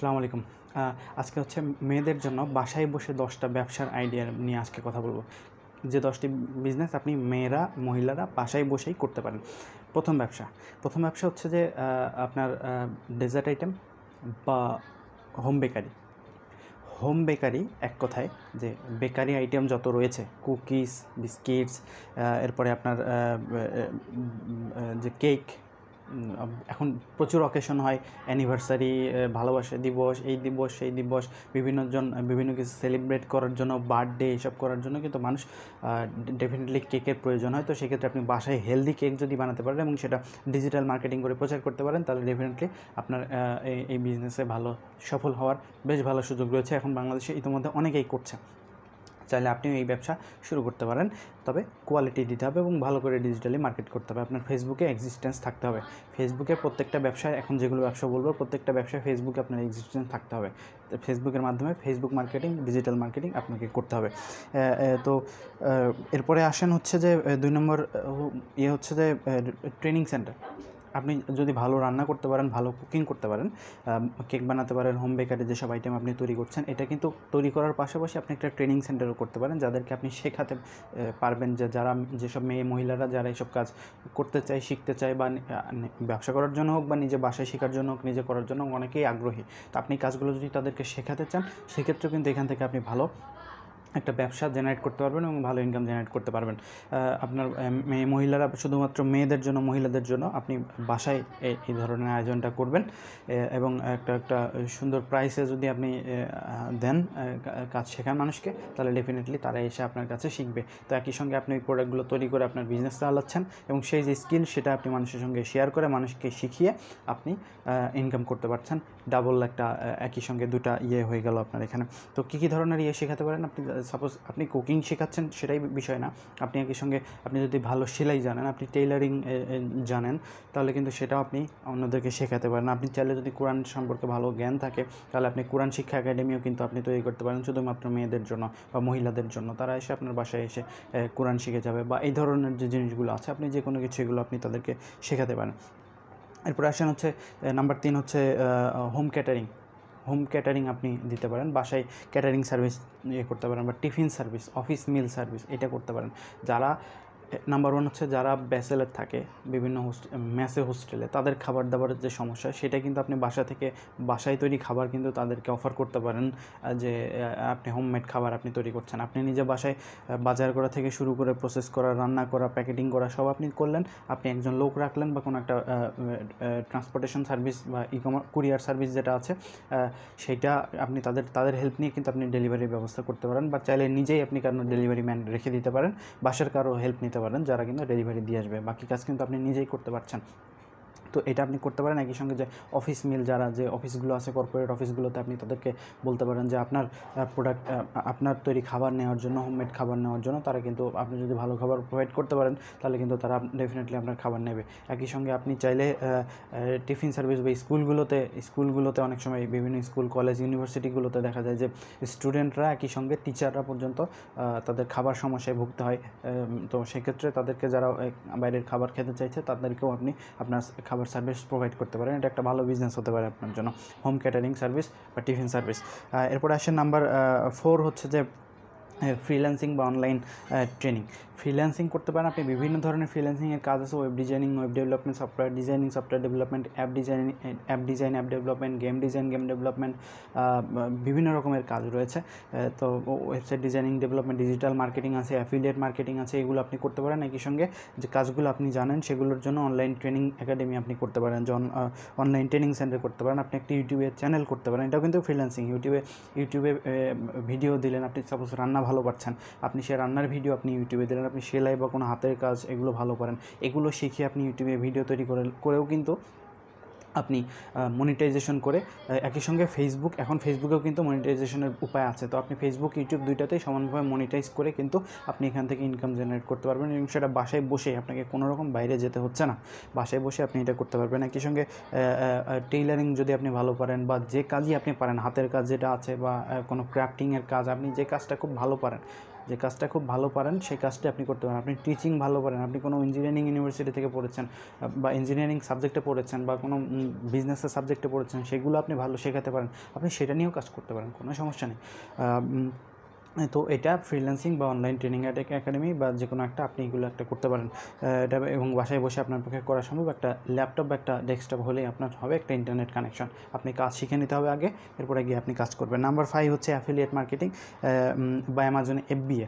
আসসালামু আলাইকুম আজকে হচ্ছে মেয়েদের জন্য বাসায় বসে দশটা ব্যবসার আইডিয়া নিয়ে আজকে কথা বলবো যে দশটি বিজনেস আপনি মেয়েরা মহিলারা বাসায় বসেই করতে পারেন প্রথম ব্যবসা প্রথম ব্যবসা হচ্ছে যে আপনার ডেজার্ট আইটেম বা হোম বেকারি হোম বেকারি এক কথায় যে বেকারি আইটেম যত রয়েছে কুকিজ বিস্কিটস এরপরে আপনার যে কেক এখন প্রচুর অকেশন হয় অ্যানিভার্সারি ভালোবাসা দিবস এই দিবস সেই দিবস বিভিন্নজন বিভিন্ন কিছু সেলিব্রেট করার জন্য বার্থডে এসব করার জন্য কিন্তু মানুষ ডেফিনেটলি কেকের প্রয়োজন হয় তো সেক্ষেত্রে আপনি বাসায় হেলদি কেক যদি বানাতে পারেন এবং সেটা ডিজিটাল মার্কেটিং করে প্রচার করতে পারেন তাহলে ডেফিনেটলি আপনার এই বিজনেসে ভালো সফল হওয়ার বেশ ভালো সুযোগ রয়েছে এখন বাংলাদেশে ইতিমধ্যে অনেকেই করছে চাইলে আপনিও এই ব্যবসা শুরু করতে পারেন তবে কোয়ালিটি দিতে হবে এবং ভালো করে ডিজিটালি মার্কেট করতে হবে আপনার ফেসবুকে এক্সিস্টেন্স থাকতে হবে ফেসবুকে প্রত্যেকটা ব্যবসায় এখন যেগুলো ব্যবসা বলবো প্রত্যেকটা ব্যবসায় ফেসবুকে আপনার এক্সিস্টেন্স থাকতে হবে ফেসবুকের মাধ্যমে ফেসবুক মার্কেটিং ডিজিটাল মার্কেটিং আপনাকে করতে হবে তো এরপরে আসেন হচ্ছে যে দুই নম্বর ইয়ে হচ্ছে যে ট্রেনিং সেন্টার আপনি যদি ভালো রান্না করতে পারেন ভালো কুকিং করতে পারেন কেক বানাতে পারেন হোম বেকারে যেসব আইটেম আপনি তৈরি করছেন এটা কিন্তু তৈরি করার পাশাপাশি আপনি একটা ট্রেনিং সেন্টারও করতে পারেন যাদেরকে আপনি শেখাতে পারবেন যে যারা যেসব মেয়ে মহিলারা যারা এসব কাজ করতে চায় শিখতে চায় বা ব্যবসা করার জন্য হোক বা নিজে বাসায় শেখার জন্য হোক নিজে করার জন্য অনেকেই আগ্রহী তো আপনি কাজগুলো যদি তাদেরকে শেখাতে চান সেক্ষেত্রেও কিন্তু এখান থেকে আপনি ভালো একটা ব্যবসা জেনারেট করতে পারবেন এবং ভালো ইনকাম জেনারেট করতে পারবেন আপনার মেয়ে মহিলারা শুধুমাত্র মেয়েদের জন্য মহিলাদের জন্য আপনি বাসায় এই ধরনের আয়োজনটা করবেন এবং একটা একটা সুন্দর প্রাইসে যদি আপনি দেন কাজ শেখান মানুষকে তাহলে ডেফিনেটলি তারা এসে আপনার কাছে শিখবে তো একই সঙ্গে আপনি ওই প্রোডাক্টগুলো তৈরি করে আপনার বিজনেস চালাচ্ছেন এবং সেই যে স্কিল সেটা আপনি মানুষের সঙ্গে শেয়ার করে মানুষকে শিখিয়ে আপনি ইনকাম করতে পারছেন ডাবল একটা একই সঙ্গে দুটা ইয়ে হয়ে গেল আপনার এখানে তো কী কী ধরনের ইয়ে শেখাতে পারেন আপনি সাপোজ আপনি কুকিং শেখাচ্ছেন সেটাই বিষয় না আপনি একই সঙ্গে আপনি যদি ভালো সেলাই জানেন আপনি টেইলারিং জানেন তাহলে কিন্তু সেটাও আপনি অন্যদেরকে শেখাতে পারেন আপনি চাইলে যদি কোরআন সম্পর্কে ভালো জ্ঞান থাকে তাহলে আপনি কোরআন শিক্ষা একাডেমিও কিন্তু আপনি তৈরি করতে পারেন শুধুমাত্র মেয়েদের জন্য বা মহিলাদের জন্য তারা এসে আপনার বাসায় এসে কোরআন শিখে যাবে বা এই ধরনের যে জিনিসগুলো আছে আপনি যে কোনো কিছু এগুলো আপনি তাদেরকে শেখাতে পারেন এরপরে আসেন হচ্ছে নাম্বার তিন হচ্ছে হোম ক্যাটারিং হোম ক্যাটারিং আপনি দিতে পারেন বাসায় ক্যাটারিং সার্ভিস ইয়ে করতে পারেন বা tiffin service office meal service এটা করতে পারেন যারা নাম্বার ওয়ান হচ্ছে যারা ব্যাচেলার থাকে বিভিন্ন হোস্ট মেসে হোস্টেলে তাদের খাবার দাবারের যে সমস্যা সেটা কিন্তু আপনি বাসা থেকে বাসায় তৈরি খাবার কিন্তু তাদেরকে অফার করতে পারেন যে আপনি হোমমেড খাবার আপনি তৈরি করছেন আপনি নিজে বাসায় বাজার করা থেকে শুরু করে প্রসেস করা রান্না করা প্যাকেটিং করা সব আপনি করলেন আপনি একজন লোক রাখলেন বা কোনো একটা ট্রান্সপোর্টেশন সার্ভিস বা ই কুরিয়ার সার্ভিস যেটা আছে সেটা আপনি তাদের তাদের হেল্প নিয়ে কিন্তু আপনি ডেলিভারির ব্যবস্থা করতে পারেন বা চাইলে নিজেই আপনি কারণ ডেলিভারি ম্যান রেখে দিতে পারেন বাসার কারো হেল্প নিতে পারেন যারা কিন্তু ডেলিভারি দিয়ে আসবে বাকি কাজ কিন্তু আপনি নিজেই করতে পারছেন তো এটা আপনি করতে পারেন একই সঙ্গে যে অফিস মিল যারা যে অফিসগুলো আছে কর্পোরেট অফিসগুলোতে আপনি তাদেরকে বলতে পারেন যে আপনার প্রোডাক্ট আপনার তৈরি খাবার নেওয়ার জন্য হোমমেড খাবার নেওয়ার জন্য তারা কিন্তু আপনি যদি ভালো খাবার প্রোভাইড করতে পারেন তাহলে কিন্তু তারা ডেফিনেটলি আপনার খাবার নেবে একই সঙ্গে আপনি চাইলে টিফিন সার্ভিস বা স্কুলগুলোতে স্কুলগুলোতে অনেক সময় বিভিন্ন স্কুল কলেজ ইউনিভার্সিটিগুলোতে দেখা যায় যে স্টুডেন্টরা একই সঙ্গে টিচাররা পর্যন্ত তাদের খাবার সমস্যায় ভুগতে হয় তো সেক্ষেত্রে তাদেরকে যারা বাইরের খাবার খেতে চাইছে তাদেরকেও আপনি আপনার খাবার সার্ভিস প্রোভাইড করতে পারেন এটা একটা ভালো বিজনেস হতে পারে আপনার জন্য হোম ক্যাটারিং সার্ভিস বা টিফিন সার্ভিস এরপর আসেন নাম্বার 4 হচ্ছে যে ফ্রিল্যান্সিং বা অনলাইন ট্রেনিং ফ্রিল্যান্সিং করতে পারেন আপনি বিভিন্ন ধরনের ফ্রিল্যান্সিংয়ের কাজ আছে web designing web development software designing software development app designing app design app development game design game development বিভিন্ন রকমের কাজ রয়েছে তো website designing development digital marketing আছে অ্যাফিলিয়েট মার্কেটিং আছে এগুলো আপনি করতে পারেন একই সঙ্গে যে কাজগুলো আপনি জানেন সেগুলোর জন্য অনলাইন ট্রেনিং একাডেমি আপনি করতে পারেন জন অনলাইন ট্রেনিং সেন্টার করতে পারেন আপনি একটি ইউটিউবে চ্যানেল করতে পারেন এটাও কিন্তু ফ্রিল্যান্সিং ইউটিউবে ইউটিউবে ভিডিও দিলেন আপনি সাপোজ রান্না ভালো পারছেন আপনি সে রান্নার ভিডিও আপনি ইউটিউবে দিলেন আপনি সেলাই বা কোনো হাতের কাজ এগুলো ভালো করেন এগুলো শিখে আপনি ইউটিউবে ভিডিও তৈরি করে করেও কিন্তু আপনি মনিটাইজেশন করে একই সঙ্গে ফেসবুক এখন ফেসবুকেও কিন্তু মনিটাইজেশনের উপায় আছে তো আপনি ফেসবুক ইউটিউব দুইটাতেই সমানভাবে মনিটাইজ করে কিন্তু আপনি এখান থেকে ইনকাম জেনারেট করতে পারবেন এবং সেটা বাসায় বসে আপনাকে কোনো রকম বাইরে যেতে হচ্ছে না বাসায় বসে আপনি এটা করতে পারবেন একই সঙ্গে টেইলারিং যদি আপনি ভালো পারেন বা যে কাজই আপনি পারেন হাতের কাজ যেটা আছে বা কোনো ক্রাফটিংয়ের কাজ আপনি যে কাজটা খুব ভালো পারেন যে কাজটা খুব ভালো পারেন সেই কাজটা আপনি করতে পারেন আপনি টিচিং ভালো পারেন আপনি কোনো ইঞ্জিনিয়ারিং ইউনিভার্সিটি থেকে পড়েছেন বা ইঞ্জিনিয়ারিং সাবজেক্টে পড়েছেন বা কোনো বিজনেসের সাবজেক্টে পড়েছেন সেগুলো আপনি ভালো শেখাতে পারেন আপনি সেটা নিয়েও কাজ করতে পারেন কোনো সমস্যা নেই তো এটা ফ্রিল্যান্সিং বা অনলাইন ট্রেনিং একাডেমি বা যে কোনো একটা আপনি এগুলো একটা করতে পারেন এটা এবং বাসায় বসে আপনার পক্ষে করা সম্ভব একটা ল্যাপটপ বা একটা ডেস্কটপ হলেই আপনার হবে একটা ইন্টারনেট কানেকশন আপনি কাজ শিখে নিতে হবে আগে এরপরে গিয়ে আপনি কাজ করবেন নাম্বার ফাইভ হচ্ছে অ্যাফিলিয়েট মার্কেটিং বা অ্যামাজন এফবিএ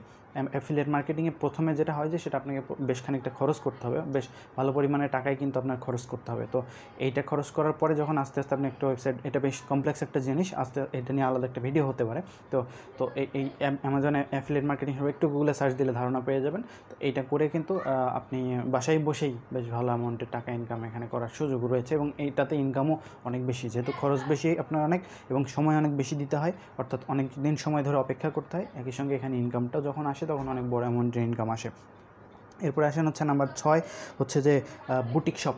অ্যাফিলিয়েট মার্কেটিংয়ে প্রথমে যেটা হয় যে সেটা আপনাকে বেশ খানিকটা খরচ করতে হবে বেশ ভালো পরিমাণে টাকায় কিন্তু আপনার খরচ করতে হবে তো এইটা খরচ করার পরে যখন আস্তে আস্তে আপনি একটা ওয়েবসাইট এটা বেশ কমপ্লেক্স একটা জিনিস আস্তে এটা নিয়ে আলাদা একটা ভিডিও হতে পারে তো তো এই অ্যামাজনে অ্যাফিলিয়েট মার্কেটিং হবে একটু গুগলে সার্চ দিলে ধারণা পেয়ে যাবেন তো এইটা করে কিন্তু আপনি বাসায় বসেই বেশ ভালো অ্যামাউন্টের টাকা ইনকাম এখানে করার সুযোগ রয়েছে এবং এইটাতে ইনকামও অনেক বেশি যেহেতু খরচ বেশি আপনার অনেক এবং সময় অনেক বেশি দিতে হয় অর্থাৎ অনেক দিন সময় ধরে অপেক্ষা করতে হয় একই সঙ্গে এখানে ইনকামটাও যখন আসে আসে তখন অনেক বড় অ্যামাউন্টের ইনকাম আসে এরপরে আসেন হচ্ছে নাম্বার ছয় হচ্ছে যে বুটিক শপ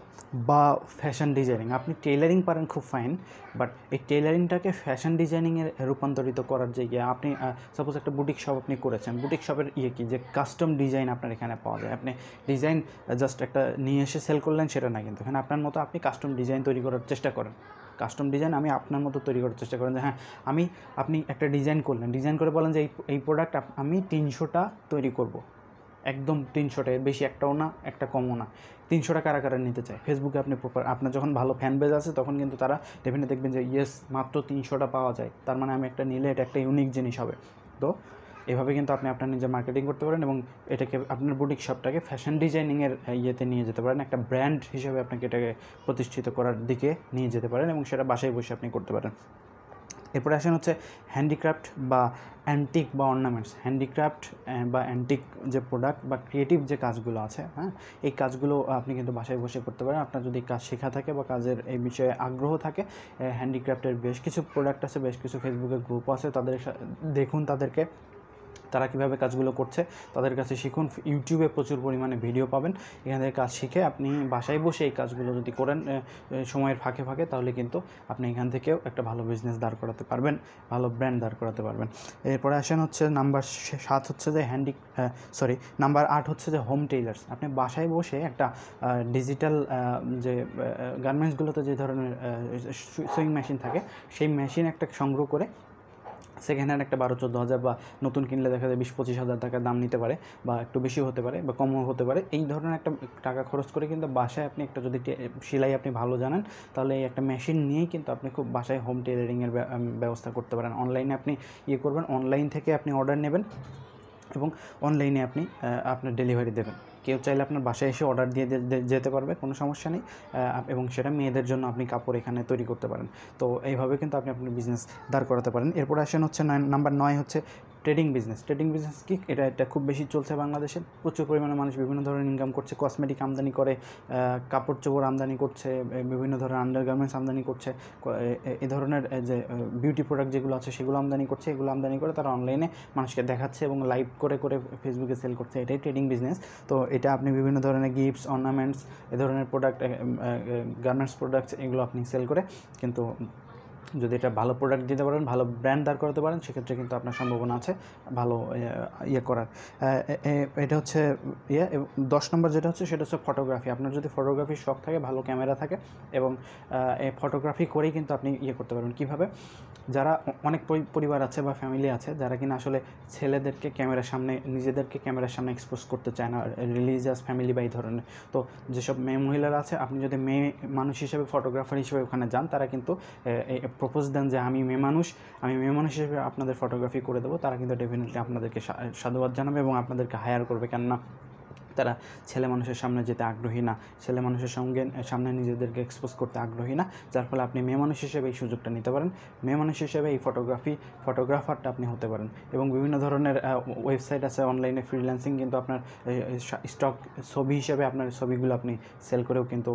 বা ফ্যাশন ডিজাইনিং আপনি টেলারিং পারেন খুব ফাইন বাট এই টেলারিংটাকে ফ্যাশন ডিজাইনিংয়ে রূপান্তরিত করার যে ইয়ে আপনি সাপোজ একটা বুটিক শপ আপনি করেছেন বুটিক শপের ইয়ে কি যে কাস্টম ডিজাইন আপনার এখানে পাওয়া যায় আপনি ডিজাইন জাস্ট একটা নিয়ে এসে সেল করলেন সেটা না কিন্তু এখানে আপনার মতো আপনি কাস্টম ডিজাইন তৈরি করার চেষ্টা করেন কাস্টম ডিজাইন আমি আপনার মতো তৈরি করার চেষ্টা করেন যে হ্যাঁ আমি আপনি একটা ডিজাইন করলেন ডিজাইন করে বলেন যে এই এই প্রোডাক্ট আমি তিনশোটা তৈরি করব একদম তিনশোটা বেশি একটাও না একটা কমও না তিনশোটা কারা কারা নিতে চায় ফেসবুকে আপনি প্রপার আপনার যখন ভালো ফ্যান বেজ আছে তখন কিন্তু তারা ডেফিনেট দেখবেন যে ইয়েস মাত্র তিনশোটা পাওয়া যায় তার মানে আমি একটা নিলে এটা একটা ইউনিক জিনিস হবে তো এভাবে কিন্তু আপনি আপনার নিজে মার্কেটিং করতে পারেন এবং এটাকে আপনার বুটিক শপটাকে ফ্যাশন ডিজাইনিংয়ের ইয়েতে নিয়ে যেতে পারেন একটা ব্র্যান্ড হিসেবে আপনাকে এটাকে প্রতিষ্ঠিত করার দিকে নিয়ে যেতে পারেন এবং সেটা বাসায় বসে আপনি করতে পারেন এরপরে আসেন হচ্ছে হ্যান্ডিক্রাফট বা অ্যান্টিক বা অর্নামেন্টস হ্যান্ডিক্রাফট বা অ্যান্টিক যে প্রোডাক্ট বা ক্রিয়েটিভ যে কাজগুলো আছে হ্যাঁ এই কাজগুলো আপনি কিন্তু বাসায় বসে করতে পারেন আপনার যদি কাজ শেখা থাকে বা কাজের এই বিষয়ে আগ্রহ থাকে হ্যান্ডিক্রাফটের বেশ কিছু প্রোডাক্ট আছে বেশ কিছু ফেসবুকের গ্রুপ আছে তাদের দেখুন তাদেরকে তারা কিভাবে কাজগুলো করছে তাদের কাছে শিখুন ইউটিউবে প্রচুর পরিমাণে ভিডিও পাবেন এখান থেকে কাজ শিখে আপনি বাসায় বসে এই কাজগুলো যদি করেন সময়ের ফাঁকে ফাঁকে তাহলে কিন্তু আপনি এখান থেকেও একটা ভালো বিজনেস দাঁড় করাতে পারবেন ভালো ব্র্যান্ড দাঁড় করাতে পারবেন এরপরে আসেন হচ্ছে নাম্বার সাত হচ্ছে যে হ্যান্ডি সরি নাম্বার আট হচ্ছে যে হোম টেইলার্স আপনি বাসায় বসে একটা ডিজিটাল যে গার্মেন্টসগুলোতে যে ধরনের সুইং মেশিন থাকে সেই মেশিন একটা সংগ্রহ করে সেকেন্ড হ্যান্ড একটা বারো চোদ্দো হাজার বা নতুন কিনলে দেখা যায় বিশ পঁচিশ হাজার টাকার দাম নিতে পারে বা একটু বেশি হতে পারে বা কমও হতে পারে এই ধরনের একটা টাকা খরচ করে কিন্তু বাসায় আপনি একটা যদি সেলাই আপনি ভালো জানেন তাহলে এই একটা মেশিন নিয়েই কিন্তু আপনি খুব বাসায় হোম টেলারিংয়ের ব্যবস্থা করতে পারেন অনলাইনে আপনি ইয়ে করবেন অনলাইন থেকে আপনি অর্ডার নেবেন এবং অনলাইনে আপনি আপনার ডেলিভারি দেবেন কেউ চাইলে আপনার বাসায় এসে অর্ডার দিয়ে যেতে পারবে কোনো সমস্যা নেই এবং সেটা মেয়েদের জন্য আপনি কাপড় এখানে তৈরি করতে পারেন তো এইভাবে কিন্তু আপনি আপনার বিজনেস দাঁড় করাতে পারেন এরপর আসেন হচ্ছে নয় নাম্বার নয় হচ্ছে ট্রেডিং বিজনেস ট্রেডিং বিজনেস কি এটা এটা খুব বেশি চলছে বাংলাদেশে প্রচুর পরিমাণে মানুষ বিভিন্ন ধরনের ইনকাম করছে কসমেটিক আমদানি করে কাপড় চোপড় আমদানি করছে বিভিন্ন ধরনের আন্ডারগার্মেন্টস আমদানি করছে এ ধরনের যে বিউটি প্রোডাক্ট যেগুলো আছে সেগুলো আমদানি করছে এগুলো আমদানি করে তারা অনলাইনে মানুষকে দেখাচ্ছে এবং লাইভ করে করে ফেসবুকে সেল করছে এটাই ট্রেডিং বিজনেস তো এটা আপনি বিভিন্ন ধরনের গিফটস অর্নামেন্টস এ ধরনের প্রোডাক্ট গার্মেন্টস প্রোডাক্টস এগুলো আপনি সেল করে কিন্তু যদি এটা ভালো প্রোডাক্ট দিতে পারেন ভালো ব্র্যান্ড দাঁড় করাতে পারেন সেক্ষেত্রে কিন্তু আপনার সম্ভাবনা আছে ভালো ইয়ে করার এটা হচ্ছে ইয়ে দশ নম্বর যেটা হচ্ছে সেটা হচ্ছে ফটোগ্রাফি আপনার যদি ফটোগ্রাফির শখ থাকে ভালো ক্যামেরা থাকে এবং এই ফটোগ্রাফি করেই কিন্তু আপনি ইয়ে করতে পারবেন কীভাবে যারা অনেক পরিবার আছে বা ফ্যামিলি আছে যারা কিনা আসলে ছেলেদেরকে ক্যামেরার সামনে নিজেদেরকে ক্যামেরার সামনে এক্সপোজ করতে চায় না রিলিজিয়াস ফ্যামিলি বা এই ধরনের তো যেসব মেয়ে মহিলারা আছে আপনি যদি মেয়ে মানুষ হিসেবে ফটোগ্রাফার হিসেবে ওখানে যান তারা কিন্তু প্রপোজ দেন যে আমি মেয়ে মানুষ আমি মেয়ে মানুষ হিসেবে আপনাদের ফটোগ্রাফি করে দেবো তারা কিন্তু ডেফিনেটলি আপনাদেরকে সাধুবাদ জানাবে এবং আপনাদেরকে হায়ার করবে কেননা তারা ছেলে মানুষের সামনে যেতে আগ্রহী না ছেলে মানুষের সঙ্গে সামনে নিজেদেরকে এক্সপোজ করতে আগ্রহী না যার ফলে আপনি মেয়ে মানুষ হিসেবে এই সুযোগটা নিতে পারেন মেয়ে মানুষ হিসেবে এই ফটোগ্রাফি ফটোগ্রাফারটা আপনি হতে পারেন এবং বিভিন্ন ধরনের ওয়েবসাইট আছে অনলাইনে ফ্রিল্যান্সিং কিন্তু আপনার স্টক ছবি হিসেবে আপনার ছবিগুলো আপনি সেল করেও কিন্তু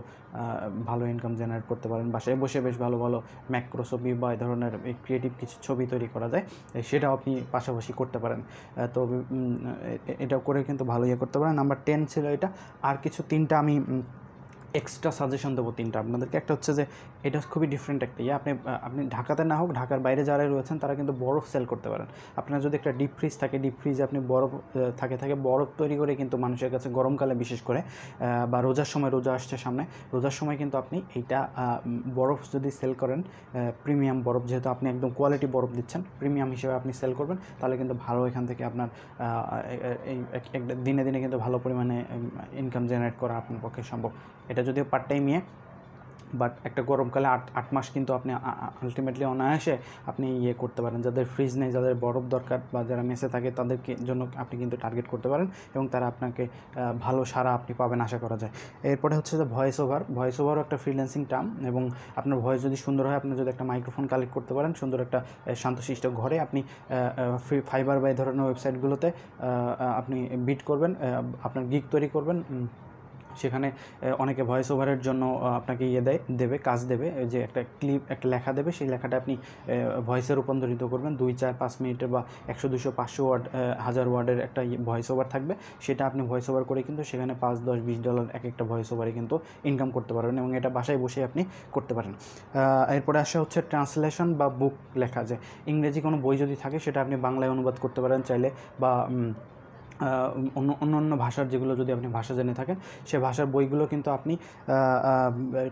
ভালো ইনকাম জেনারেট করতে পারেন বাসায় বসে বেশ ভালো ভালো ম্যাক্রো ছবি বা এই ধরনের ক্রিয়েটিভ কিছু ছবি তৈরি করা যায় সেটাও আপনি পাশাপাশি করতে পারেন তো এটা করে কিন্তু ভালো ইয়ে করতে পারেন নাম্বার টেন ছিল এটা আর কিছু তিনটা আমি এক্সট্রা সাজেশন দেবো তিনটা আপনাদেরকে একটা হচ্ছে যে এটা খুবই ডিফারেন্ট একটা ইয়ে আপনি আপনি ঢাকাতে না হোক ঢাকার বাইরে যারা রয়েছেন তারা কিন্তু বরফ সেল করতে পারেন আপনার যদি একটা ডিপ ফ্রিজ থাকে ডিপ ফ্রিজে আপনি বরফ থাকে থাকে বরফ তৈরি করে কিন্তু মানুষের কাছে গরমকালে বিশেষ করে বা রোজার সময় রোজা আসছে সামনে রোজার সময় কিন্তু আপনি এইটা বরফ যদি সেল করেন প্রিমিয়াম বরফ যেহেতু আপনি একদম কোয়ালিটি বরফ দিচ্ছেন প্রিমিয়াম হিসেবে আপনি সেল করবেন তাহলে কিন্তু ভালো এখান থেকে আপনার এই দিনে দিনে কিন্তু ভালো পরিমাণে ইনকাম জেনারেট করা আপনার পক্ষে সম্ভব এটা এটা যদিও পার্ট টাইম ইয়ে বাট একটা গরমকালে আট আট মাস কিন্তু আপনি আলটিমেটলি অনায়াসে আপনি ইয়ে করতে পারেন যাদের ফ্রিজ নেই যাদের বরফ দরকার বা যারা মেসে থাকে তাদেরকে জন্য আপনি কিন্তু টার্গেট করতে পারেন এবং তারা আপনাকে ভালো সারা আপনি পাবেন আশা করা যায় এরপরে হচ্ছে যে ভয়েস ওভার ভয়েস ওভারও একটা ফ্রিল্যান্সিং টার্ম এবং আপনার ভয়েস যদি সুন্দর হয় আপনি যদি একটা মাইক্রোফোন কালেক্ট করতে পারেন সুন্দর একটা শান্তশিষ্ট ঘরে আপনি ফাইবার বা এই ধরনের ওয়েবসাইটগুলোতে আপনি বিট করবেন আপনার গিক তৈরি করবেন সেখানে অনেকে ভয়েস ওভারের জন্য আপনাকে ইয়ে দেয় দেবে কাজ দেবে যে একটা ক্লিপ একটা লেখা দেবে সেই লেখাটা আপনি ভয়েসে রূপান্তরিত করবেন দুই চার পাঁচ মিনিটের বা একশো দুশো পাঁচশো ওয়ার্ড হাজার ওয়ার্ডের একটা ভয়েস ওভার থাকবে সেটা আপনি ভয়েস ওভার করে কিন্তু সেখানে পাঁচ দশ বিশ ডলার এক একটা ভয়েস ওভারে কিন্তু ইনকাম করতে পারবেন এবং এটা বাসায় বসে আপনি করতে পারেন এরপরে আসা হচ্ছে ট্রান্সলেশন বা বুক লেখা যে ইংরেজি কোনো বই যদি থাকে সেটা আপনি বাংলায় অনুবাদ করতে পারেন চাইলে বা অন্য অন্য অন্য ভাষার যেগুলো যদি আপনি ভাষা জেনে থাকেন সে ভাষার বইগুলো কিন্তু আপনি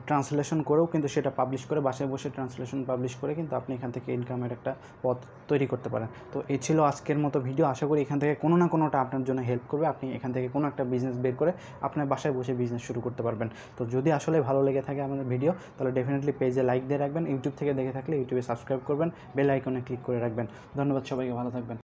ট্রান্সলেশন করেও কিন্তু সেটা পাবলিশ করে বাসায় বসে ট্রান্সলেশন পাবলিশ করে কিন্তু আপনি এখান থেকে ইনকামের একটা পথ তৈরি করতে পারেন তো এই ছিল আজকের মতো ভিডিও আশা করি এখান থেকে কোনো না কোনোটা আপনার জন্য হেল্প করবে আপনি এখান থেকে কোনো একটা বিজনেস বের করে আপনার বাসায় বসে বিজনেস শুরু করতে পারবেন তো যদি আসলে ভালো লেগে থাকে আমাদের ভিডিও তাহলে ডেফিনেটলি পেজে লাইক দিয়ে রাখবেন ইউটিউব থেকে দেখে থাকলে ইউটিউবে সাবস্ক্রাইব করবেন বেল আইকনে ক্লিক করে রাখবেন ধন্যবাদ সবাইকে ভালো থাকবেন